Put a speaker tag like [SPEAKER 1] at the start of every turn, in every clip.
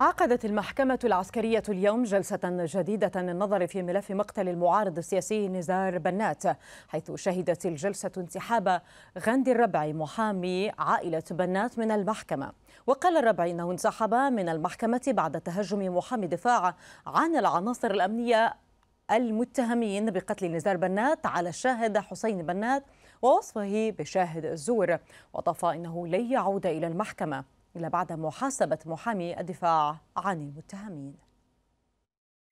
[SPEAKER 1] عقدت المحكمة العسكرية اليوم جلسة جديدة للنظر في ملف مقتل المعارض السياسي نزار بنات حيث شهدت الجلسة انسحاب غاندي الربعي محامي عائلة بنات من المحكمة وقال الربعي أنه انسحب من المحكمة بعد تهجم محامي دفاع عن العناصر الأمنية المتهمين بقتل نزار بنات على الشاهد حسين بنات ووصفه بشاهد الزور وطفى أنه لن يعود إلى المحكمة إلى بعد محاسبة محامي الدفاع عن المتهمين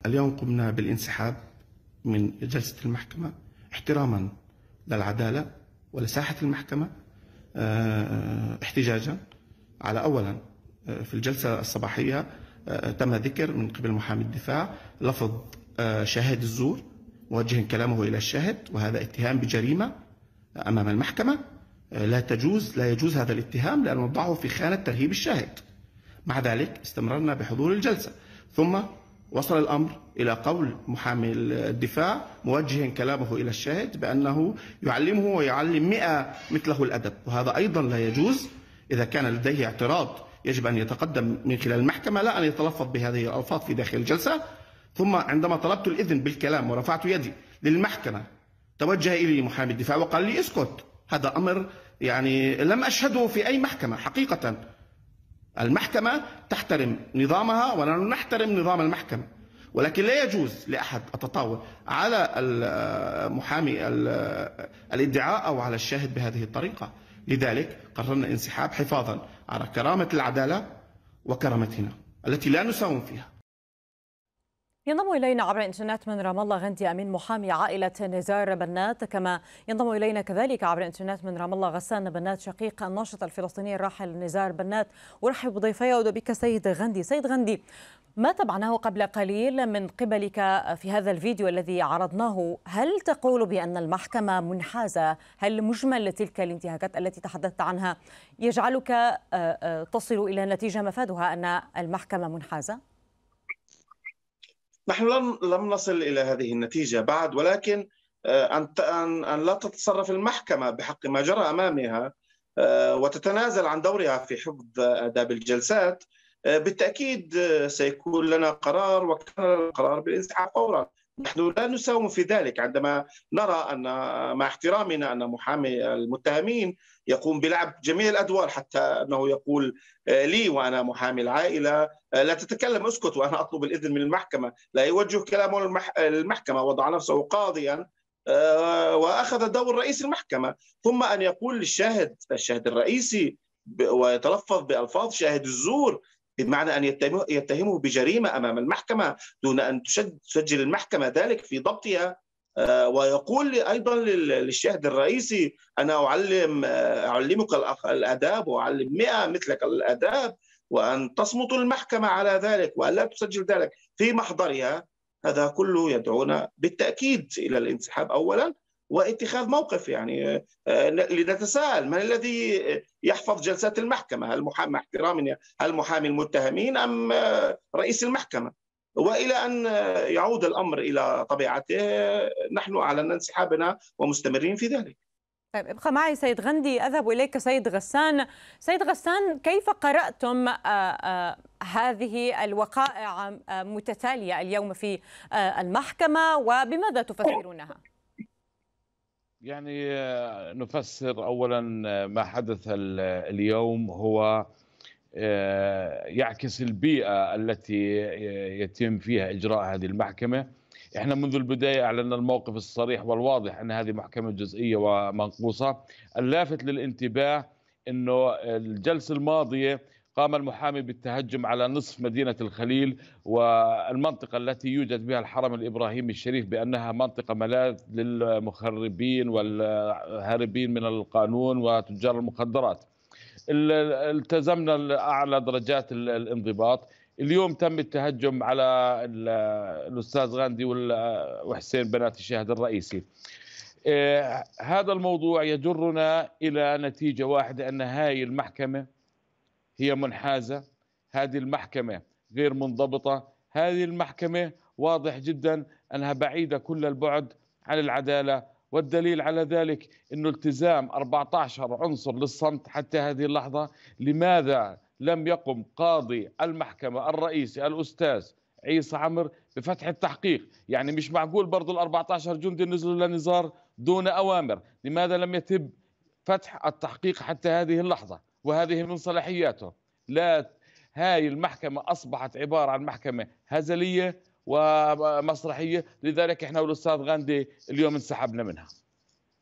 [SPEAKER 2] اليوم قمنا بالانسحاب من جلسة المحكمة احتراما للعدالة ولساحة المحكمة آه، احتجاجا على أولا آه، في الجلسة الصباحية آه، تم ذكر من قبل محامي الدفاع لفظ شاهد الزور موجه كلامه إلى الشاهد وهذا اتهام بجريمة أمام المحكمة لا تجوز لا يجوز هذا الاتهام لأن وضعه في خانة ترهيب الشاهد مع ذلك استمررنا بحضور الجلسة ثم وصل الأمر إلى قول محامي الدفاع موجها كلامه إلى الشاهد بأنه يعلمه ويعلم مئة مثله الأدب وهذا أيضا لا يجوز إذا كان لديه اعتراض يجب أن يتقدم من خلال المحكمة لا أن يتلفظ بهذه الألفاظ في داخل الجلسة ثم عندما طلبت الإذن بالكلام ورفعت يدي للمحكمة توجه إلي محامي الدفاع وقال لي اسكت هذا أمر يعني لم أشهده في أي محكمة حقيقة المحكمة تحترم نظامها ونحن نحترم نظام المحكمة ولكن لا يجوز لأحد التطاول على المحامي الادعاء أو على الشاهد بهذه الطريقة لذلك قررنا الانسحاب حفاظا على كرامة العدالة وكرامتنا التي لا نساوم فيها
[SPEAKER 1] ينضم إلينا عبر الإنترنت من رام الله غندي أمين محامي عائلة نزار بنات كما ينضم إلينا كذلك عبر الإنترنت من رام الله غسان بنات شقيق الناشط الفلسطيني الراحل نزار بنات أرحب بضيفي بك سيد غندي سيد غندي ما تبعناه قبل قليل من قبلك في هذا الفيديو الذي عرضناه هل تقول بأن المحكمة منحازة هل مجمل تلك الانتهاكات التي تحدثت عنها يجعلك آه، آه، تصل إلى نتيجة مفادها أن المحكمة منحازة؟
[SPEAKER 2] نحن لم لم نصل الى هذه النتيجه بعد ولكن آه، ان ان لا تتصرف المحكمه بحق ما جرى امامها آه، وتتنازل عن دورها في حفظ اداب الجلسات آه، بالتاكيد سيكون لنا قرار وكان القرار بالانسحاب فورا نحن لا نساوم في ذلك عندما نرى ان مع احترامنا ان محامي المتهمين يقوم بلعب جميع الادوار حتى انه يقول آه، لي وانا محامي العائله آه، لا تتكلم اسكت وانا اطلب الاذن من المحكمه، لا يوجه كلامه للمحكمه وضع نفسه قاضيا آه، واخذ دور رئيس المحكمه، ثم ان يقول للشاهد الشاهد الرئيسي ويتلفظ بالفاظ شاهد الزور بمعنى أن يتهمه بجريمة أمام المحكمة دون أن تسجل المحكمة ذلك في ضبطها آه، ويقول ايضا للشاهد الرئيسي انا اعلم آه، اعلمك الاداب واعلم 100 مثلك الاداب وان تصمت المحكمه على ذلك والا تسجل ذلك في محضرها هذا كله يدعونا بالتاكيد الى الانسحاب اولا واتخاذ موقف يعني آه، لنتساءل من الذي يحفظ جلسات المحكمه هل محامي مع هل محامي المتهمين ام آه، رئيس المحكمه والى ان آه، يعود الامر الى طبيعته نحن اعلنا انسحابنا ومستمرين في ذلك
[SPEAKER 1] طيب ابقى معي سيد غندي اذهب اليك سيد غسان سيد غسان كيف قراتم هذه الوقائع متتاليه اليوم في المحكمه وبماذا تفسرونها
[SPEAKER 3] يعني آه، نفسر اولا آه، ما حدث اليوم هو آه، يعكس البيئه التي يتم فيها اجراء هذه المحكمه احنا منذ البدايه اعلنا الموقف الصريح والواضح ان هذه محكمه جزئيه ومنقوصه اللافت للانتباه انه الجلسه الماضيه قام المحامي بالتهجم على نصف مدينة الخليل والمنطقة التي يوجد بها الحرم الإبراهيمي الشريف بأنها منطقة ملاذ للمخربين والهاربين من القانون وتجار المخدرات التزمنا أعلى درجات الانضباط اليوم تم التهجم على الأستاذ غاندي وحسين بنات الشاهد الرئيسي إيه، هذا الموضوع يجرنا إلى نتيجة واحدة أن هذه المحكمة هي منحازة هذه المحكمة غير منضبطة هذه المحكمة واضح جدا أنها بعيدة كل البعد عن العدالة والدليل على ذلك أنه التزام 14 عنصر للصمت حتى هذه اللحظة لماذا لم يقم قاضي المحكمة الرئيسي الأستاذ عيسى عمر بفتح التحقيق يعني مش معقول برضو ال 14 جندي نزلوا لنزار دون أوامر لماذا لم يتم فتح التحقيق حتى هذه اللحظة وهذه من صلاحياته لا هاي المحكمة أصبحت عبارة عن محكمة هزلية ومسرحية لذلك احنا والأستاذ غاندي اليوم انسحبنا منها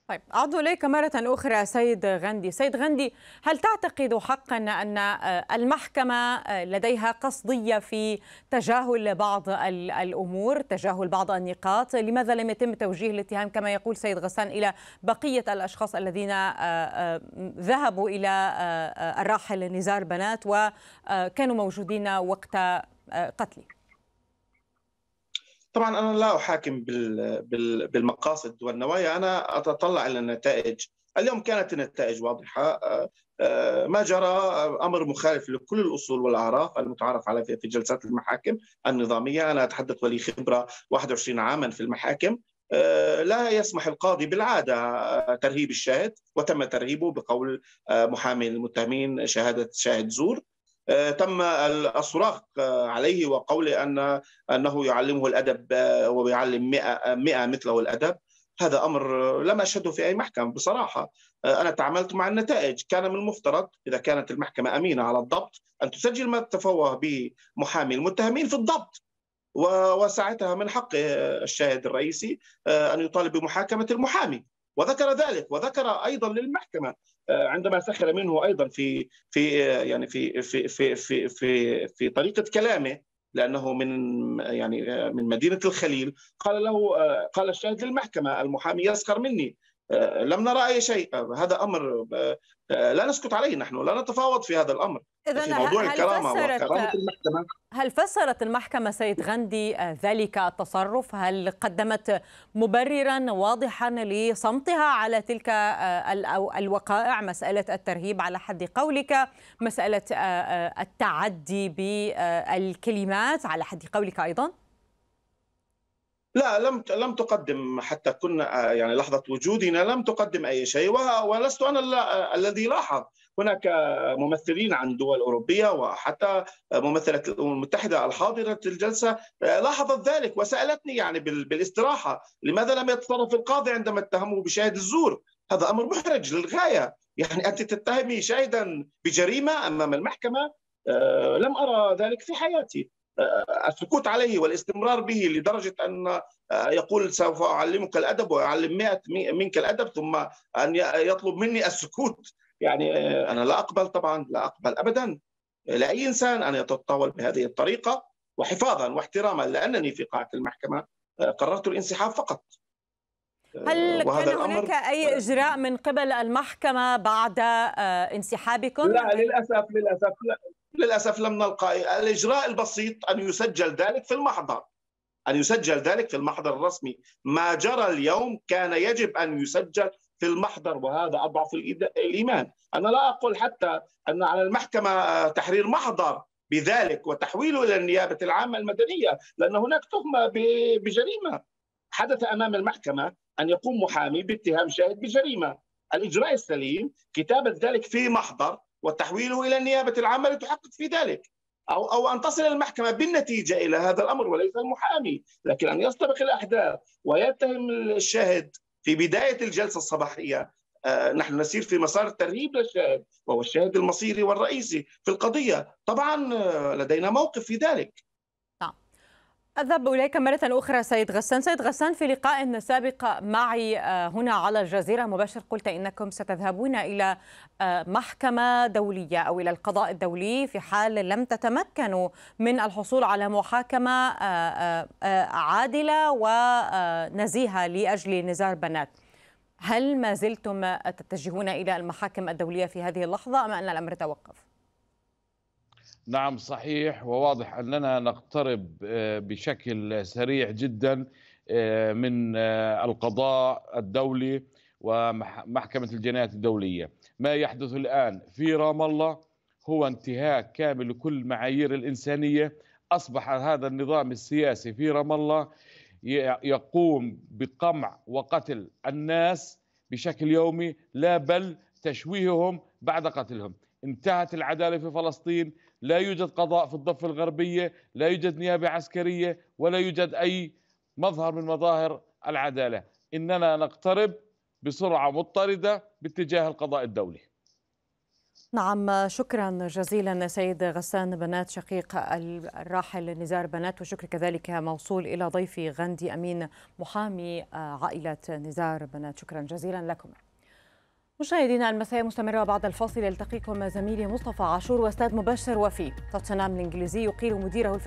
[SPEAKER 1] طيب أعود إليك مرة أخرى سيد غندي سيد غندي هل تعتقد حقا أن آه، المحكمة آه، لديها قصدية في تجاهل بعض الأمور تجاهل بعض النقاط لماذا لم يتم توجيه الاتهام كما يقول سيد غسان إلى بقية الأشخاص الذين آه، ذهبوا إلى الراحل نزار بنات وكانوا موجودين وقت قتله
[SPEAKER 2] طبعا انا لا احاكم بالمقاصد والنوايا انا اتطلع الى النتائج اليوم كانت النتائج واضحه آه، آه، ما جرى آه، امر مخالف لكل الاصول والاعراف المتعارف عليها في جلسات المحاكم النظاميه انا اتحدث ولي خبره 21 عاما في المحاكم لا يسمح القاضي بالعادة ترهيب الشاهد وتم ترهيبه بقول محامي المتهمين شهادة شاهد زور آه، تم الصراخ آه، عليه وقول أن أنه يعلمه الأدب ويعلم 100 100 مثله الأدب هذا أمر آه، لم أشهده في أي محكمة بصراحة أنا تعاملت مع النتائج كان من المفترض إذا كانت المحكمة أمينة على الضبط أن تسجل ما تفوه به محامي المتهمين في الضبط وساعتها من حق الشاهد الرئيسي أن يطالب بمحاكمة المحامي وذكر ذلك وذكر ايضا للمحكمه آه، عندما سخر منه ايضا في في آه، يعني في في في في في, في طريقه كلامه لانه من يعني آه، من مدينه الخليل قال له قال الشاهد للمحكمه المحامي يسخر مني لم نرى اي شيء هذا امر لا نسكت عليه نحن لا نتفاوض في هذا الامر إذا موضوع هل الكرامة فسرت المحكمة
[SPEAKER 1] هل فسرت المحكمة سيد غندي ذلك التصرف؟ هل قدمت مبررا واضحا لصمتها على تلك آه، الوقائع مسألة الترهيب على حد قولك، مسألة آه، آه، التعدي بالكلمات على حد قولك أيضا؟
[SPEAKER 2] لا لم لم تقدم حتى كنا يعني لحظه وجودنا لم تقدم اي شيء ولست انا الذي لاحظ هناك ممثلين عن دول أوروبية وحتى ممثلة الأمم المتحدة الحاضرة الجلسة آه، لاحظت ذلك وسألتني يعني بالاستراحة لماذا لم يتصرف القاضي عندما اتهمه بشاهد الزور هذا أمر محرج للغاية يعني أنت تتهمي شاهدا بجريمة أمام المحكمة آه، لم أرى ذلك في حياتي آه، السكوت عليه والاستمرار به لدرجة أن يقول سوف أعلمك الأدب وأعلم مئة منك الأدب ثم أن يطلب مني السكوت يعني آه، انا لا اقبل طبعا لا اقبل ابدا لاي انسان ان يتطاول بهذه الطريقه وحفاظا واحتراما لانني في قاعه المحكمه آه، قررت الانسحاب فقط آه، هل كان هناك
[SPEAKER 1] اي اجراء من قبل المحكمه بعد انسحابكم؟ لا
[SPEAKER 2] للاسف للاسف لا للاسف لم نلقى الاجراء البسيط ان يسجل ذلك في المحضر ان يسجل ذلك في المحضر الرسمي ما جرى اليوم كان يجب ان يسجل في المحضر وهذا أضعف الإيمان أنا لا أقول حتى أن على المحكمة تحرير محضر بذلك وتحويله إلى النيابة العامة المدنية لأن هناك تهمة بجريمة حدث أمام المحكمة أن يقوم محامي باتهام شاهد بجريمة الإجراء السليم كتابة ذلك في محضر وتحويله إلى النيابة العامة لتحقق في ذلك أو أو أن تصل المحكمة بالنتيجة إلى هذا الأمر وليس المحامي لكن أن يستبق الأحداث ويتهم الشاهد في بداية الجلسة الصباحية آه، نحن نسير في مسار الترهيب للشاهد وهو الشاهد المصيري والرئيسي في القضية طبعا آه، لدينا موقف في ذلك
[SPEAKER 1] أذهب إليك مرة أخرى سيد غسان سيد غسان في لقاء سابق معي آه، هنا على الجزيرة مباشر قلت إنكم ستذهبون إلى آه، محكمة دولية أو إلى القضاء الدولي في حال لم تتمكنوا من الحصول على محاكمة آه، عادلة ونزيهة لأجل نزار بنات هل ما زلتم تتجهون إلى المحاكم الدولية في هذه اللحظة أم أن الأمر توقف؟
[SPEAKER 3] نعم صحيح وواضح أننا نقترب آه، بشكل سريع جدا آه، من آه، القضاء الدولي ومحكمة الجنايات الدولية ما يحدث الآن في رام الله هو انتهاك كامل لكل معايير الإنسانية أصبح هذا النظام السياسي في رام الله يقوم بقمع وقتل الناس بشكل يومي لا بل تشويههم بعد قتلهم انتهت العدالة في فلسطين لا يوجد قضاء في الضفة الغربية لا يوجد نيابة عسكرية ولا يوجد أي مظهر من مظاهر العدالة إننا نقترب بسرعة مضطردة باتجاه القضاء الدولي
[SPEAKER 1] نعم شكرا جزيلا سيد غسان بنات شقيق الراحل نزار بنات وشكر كذلك موصول إلى ضيفي غندي أمين محامي عائلة نزار بنات شكرا جزيلا لكم مشاهدينا المساء مستمرة بعد الفاصل يلتقيكم زميلي مصطفى عاشور واستاذ مبشر وفي توتنهام الإنجليزي يقيل مديره الفني